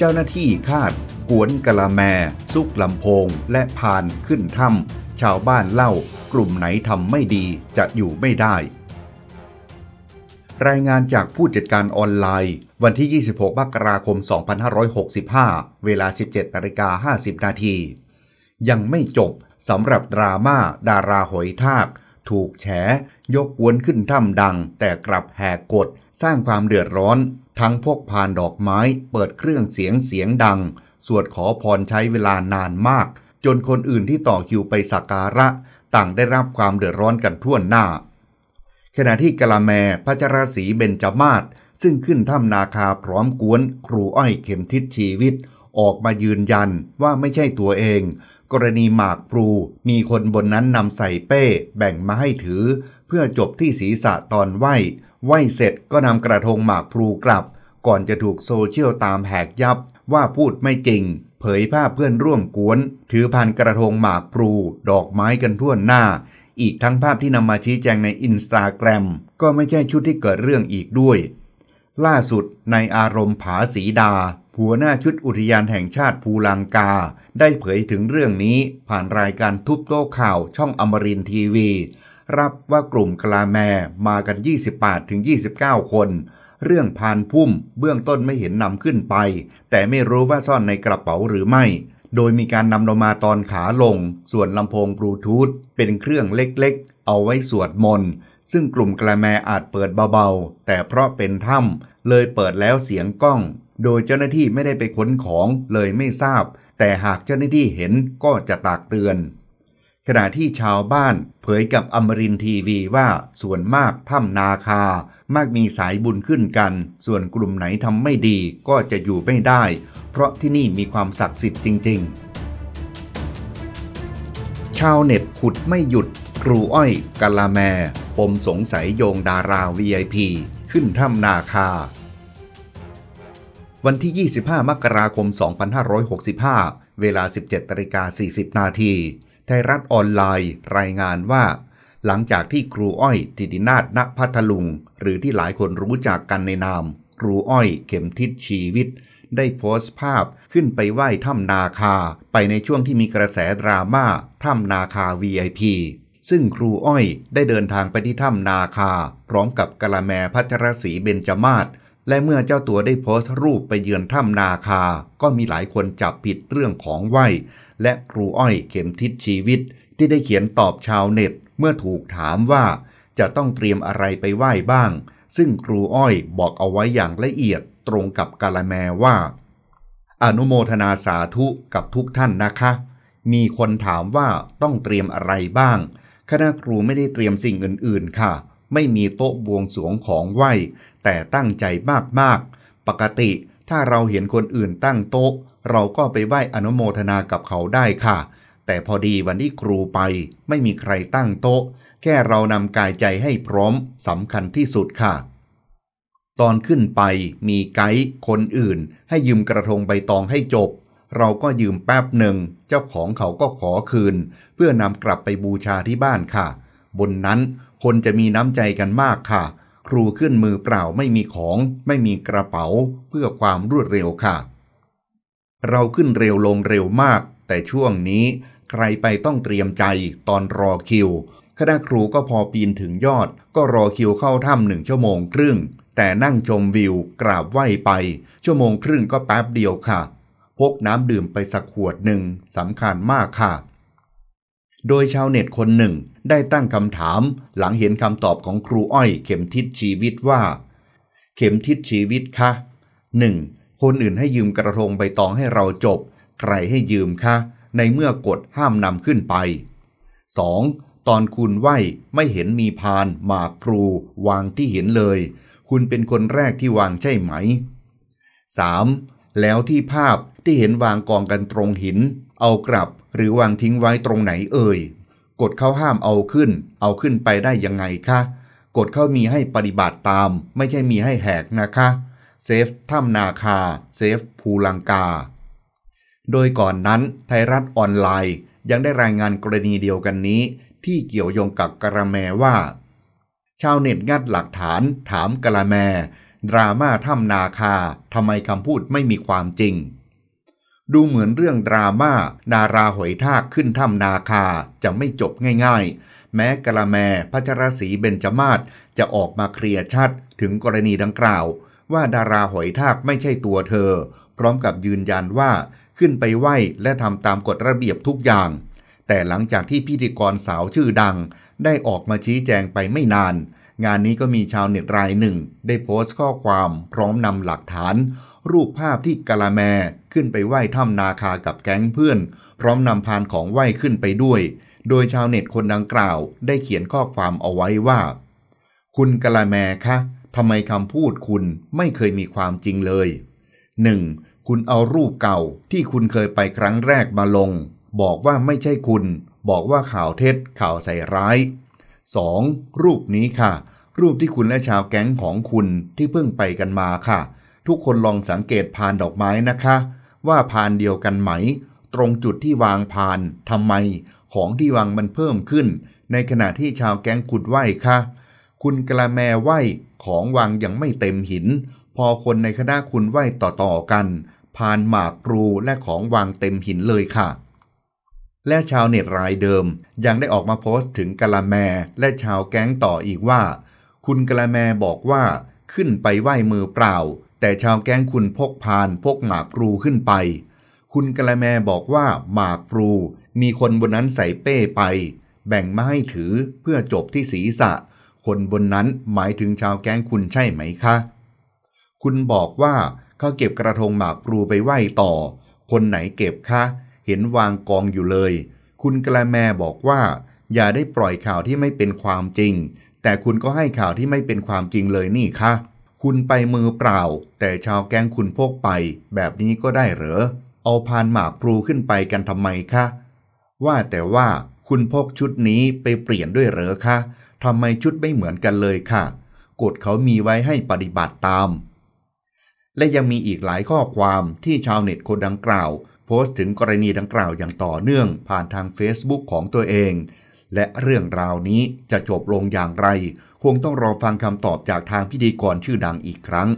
เจ้าหน้าที่คาด กวนกะละแมซุกลำโพง และพานขึ้นถ้ำชาวบ้านเล่า กลุ่มไหนทำไม่ดีจะอยู่ไม่ได้ รายงานจากผู้จัดการออนไลน์วันที่ 26 มกราคม 2565 เวลา 17นาฬิกา 50 นาที ยังไม่จบสำหรับดราม่าดาราหอยทากถูกแฉยกวนขึ้นถ้ำดัง แต่กลับแหกกฎสร้างความเดือดร้อนทั้งพกพานดอกไม้เปิดเครื่องเสียงเสียงดัง สวดขอพรใช้เวลานานมาก จนคนอื่นที่ต่อคิวไปสักการะ ต่างได้รับความเดือดร้อนกันทั่วหน้า ขณะที่กะละแมพระจราศีเบญจมาศซึ่งขึ้นถ้ำนาคาพร้อมกวน ครูอ้อยเข็มทิศชีวิต ออกมายืนยันว่าไม่ใช่ตัวเองกรณีหมากพลูมีคนบนนั้นนำใส่เป้ แบ่งมาให้ถือ เพื่อจบที่ศีรษะตอนไหวไหวเสร็จก็นำกระทงหมากพลูกลับ ก่อนจะถูกโซเชียลตามแหกยับว่าพูดไม่จริง เผยภาพเพื่อนร่วมกวน ถือพันกระทงหมากพลูดอกไม้กันทั่วหน้า อีกทั้งภาพที่นำมาชี้แจงในอินสตาแกรมก็ไม่ใช่ชุดที่เกิดเรื่องอีกด้วย ล่าสุดในอารมณ์ผาสีดาหัวหน้าชุดอุทยานแห่งชาติภูลังกาได้เผยถึงเรื่องนี้ผ่านรายการทุบโต๊ข่าวช่องอมรินทีวี รับว่ากลุ่มกลาแมมากัน 28-29 คน เรื่องพานพุ่มเบื้องต้นไม่เห็นนำขึ้นไป แต่ไม่รู้ว่าซ่อนในกระเป๋าหรือไม่ โดยมีการนำลงมาตอนขาลง ส่วนลำโพงบลูทูธเป็นเครื่องเล็กๆ เอาไว้สวดมนต์ซึ่งกลุ่มแกลแมอาจเปิดเบาๆ แต่เพราะเป็นถ้ำ เลยเปิดแล้วเสียงกล้อง โดยเจ้าหน้าที่ไม่ได้ไปค้นของเลยไม่ทราบ แต่หากเจ้าหน้าที่เห็นก็จะตากเตือน ขณะที่ชาวบ้านเผยกับอมรินทีวีว่า ส่วนมากถ้ำนาคา มากมีสายบุญขึ้นกัน ส่วนกลุ่มไหนทำไม่ดีก็จะอยู่ไม่ได้ เพราะที่นี่มีความศักดิ์สิทธิ์จริงๆ ชาวเน็ตขุดไม่หยุดครูอ้อยกาลาแมปมสงสัยโยงดารา VIP ขึ้นถ้ำนาคา วันที่ 25 มกราคม 2565 เวลา 17 ตริกา40 นาทีไทยรัฐออนไลน์ รายงานว่า หลังจากที่ครูอ้อยติดินาถณพัทลุง หรือที่หลายคนรู้จักกันในนาม ครูอ้อย เข็มทิศชีวิต ได้โพสต์ภาพขึ้นไปไหว้ถ้ำนาคา ไปในช่วงที่มีกระแสดราม่าถ้ำนาคา VIP ซึ่งครูอ้อยได้เดินทางไปที่ถ้ำนาคา พร้อมกับกะละแมพัชรศรีเบญจมาศและเมื่อเจ้าตัวได้โพสต์รูปไปเยือนถ้ำนาคาก็มีหลายคนจับผิดเรื่องของไหว และครูอ้อยเข็มทิศชีวิต ที่ได้เขียนตอบชาวเน็ต เมื่อถูกถามว่า จะต้องเตรียมอะไรไปไหว้บ้าง ซึ่งครูอ้อยบอกเอาไว้อย่างละเอียดตรงกับกาละแมว่า อนุโมทนาสาธุกับทุกท่านนะคะ มีคนถามว่าต้องเตรียมอะไรบ้างคณะครูไม่ได้เตรียมสิ่งอื่นๆค่ะ ไม่มีโต๊ะบวงสวงของไหว แต่ตั้งใจมากๆ ปกติ ถ้าเราเห็นคนอื่นตั้งโต๊ะ เราก็ไปไหว้อนุโมทนากับเขาได้ค่ะ แต่พอดีวันที่ครูไปไม่มีใครตั้งโต๊ะ แค่เรานำกายใจให้พร้อมสำคัญที่สุดค่ะ ตอนขึ้นไปมีไกด์คนอื่น ให้ยืมกระทงใบตองให้จบเราก็ยืมแป๊บหนึ่ง เจ้าของเขาก็ขอคืน เพื่อนำกลับไปบูชาที่บ้านค่ะ บนนั้นคนจะมีน้ำใจกันมากค่ะ ครูขึ้นมือเปล่าไม่มีของไม่มีกระเป๋าเพื่อความรวดเร็วค่ะ เราขึ้นเร็วลงเร็วมาก แต่ช่วงนี้ ใครไปต้องเตรียมใจตอนรอคิวคณะครูก็พอปีนถึงยอด ก็รอคิวเข้าถ้ำหนึ่งชั่วโมงครึ่ง แต่นั่งชมวิวกราบไหว้ไป ชั่วโมงครึ่งก็แป๊บเดียวค่ะพกน้ำดื่มไปสักขวดหนึ่งสำคัญมากค่ะ โดยชาวเน็ตคนหนึ่ง ได้ตั้งคำถาม หลังเห็นคำตอบของครูอ้อยเข็มทิศชีวิตว่า เข็มทิศชีวิตคะ 1. คนอื่นให้ยืมกระทงใบตองให้เราจบ ใครให้ยืมคะในเมื่อกฎห้ามนำขึ้นไป 2. ตอนคุณไหวไม่เห็นมีพาน หมากคลูวางที่เห็นเลย คุณเป็นคนแรกที่วางใช่ไหม 3. แล้วที่ภาพที่เห็นวางกองกันตรงหิน เอากลับ หรือวางทิ้งไว้ตรงไหนเอ่ยกฎเข้าห้ามเอาขึ้น เอาขึ้นไปได้ยังไงคะกฎเข้ามีให้ปฏิบัติตาม ไม่ใช่มีให้แหกนะคะ เซฟถ้ำนาคา เซฟ ภูลังกา โดยก่อนนั้นไทยรัฐออนไลน์ ยังได้รายงานกรณีเดียวกันนี้ ที่เกี่ยวโยงกับกระแมว่า ชาวเน็ตงัดหลักฐาน ถามกระแม ดราม่าถ้ำนาคาทำไมคำพูดไม่มีความจริงดูเหมือนเรื่องดรามา่าดาราหอยทากขึ้นถ้ำนาคาจะไม่จบง่ายๆ แม้กะละแมพัชรศรีเบญจมาศจะออกมาเคลียร์ชัดถึงกรณีดังกล่าวว่าดาราหอยทากไม่ใช่ตัวเธอ พร้อมกับยืนยันว่าขึ้นไปไหว้และทำตามกฎระเบียบทุกอย่าง แต่หลังจากที่พิธีกรสาวชื่อดังได้ออกมาชี้แจงไปไม่นานงานนี้ก็มีชาวเน็ตรายหนึ่ง ได้โพสต์ข้อความพร้อมนำหลักฐาน รูปภาพที่กะละแมขึ้นไปไหว้ถ้ำนาคากับแก๊งเพื่อน พร้อมนำพานของไหว้ขึ้นไปด้วย โดยชาวเน็ตคนดังกล่าวได้เขียนข้อความเอาไว้ว่า คุณกะละแมคะทำไมคำพูดคุณไม่เคยมีความจริงเลย 1. คุณเอารูปเก่าที่คุณเคยไปครั้งแรกมาลง บอกว่าไม่ใช่คุณ บอกว่าข่าวเท็จข่าวใส่ร้าย 2. รูปนี้ค่ะ รูปที่คุณและชาวแก๊งของคุณที่เพิ่งไปกันมาค่ะ ทุกคนลองสังเกตพานดอกไม้นะคะ ว่าพานเดียวกันไหม ตรงจุดที่วางพานทำไมของที่วางมันเพิ่มขึ้น ในขณะที่ชาวแก๊งขุดไหวค่ะคุณกระแมไหวของวางยังไม่เต็มหิน พอคนในคณะคุณไหวต่อๆ กันพานหมากรูและของวางเต็มหินเลยค่ะและชาวเน็ตรายเดิม ยังได้ออกมาโพสต์ถึงกะละแมและชาวแก๊งต่ออีกว่า คุณกะละแมบอกว่า ขึ้นไปไหว้มือเปล่า แต่ชาวแก๊งคุณพกพาน พกหมากรูขึ้นไป คุณกะละแมบอกว่า หมากรู มีคนบนนั้นใส่เป้ไป แบ่งมาให้ถือเพื่อจบที่ศีรษะ คนบนนั้นหมายถึงชาวแก๊งคุณใช่ไหมคะ คุณบอกว่า เขาเก็บกระทงหมากรูไปไหว้ต่อ คนไหนเก็บคะเห็นวางกองอยู่เลย คุณกระแมบอกว่า อย่าได้ปล่อยข่าวที่ไม่เป็นความจริง แต่คุณก็ให้ข่าวที่ไม่เป็นความจริงเลยนี่คะคุณไปมือเปล่า แต่ชาวแก๊งคุณพกไป แบบนี้ก็ได้เหรอ เอาพานหมากพลูขึ้นไปกันทำไมคะ ว่าแต่ว่าคุณพกชุดนี้ไปเปลี่ยนด้วยเหรอคะทำไมชุดไม่เหมือนกันเลยค่ะกฎเขามีไว้ให้ปฏิบัติตาม และยังมีอีกหลายข้อความที่ชาวเน็ตคนดังกล่าวโพสต์ถึงกรณีดังกล่าวอย่างต่อเนื่องผ่านทาง Facebook ของตัวเอง และเรื่องราวนี้จะจบลงอย่างไรคงต้องรอฟังคำตอบจากทางพิธีกรชื่อดังอีกครั้ง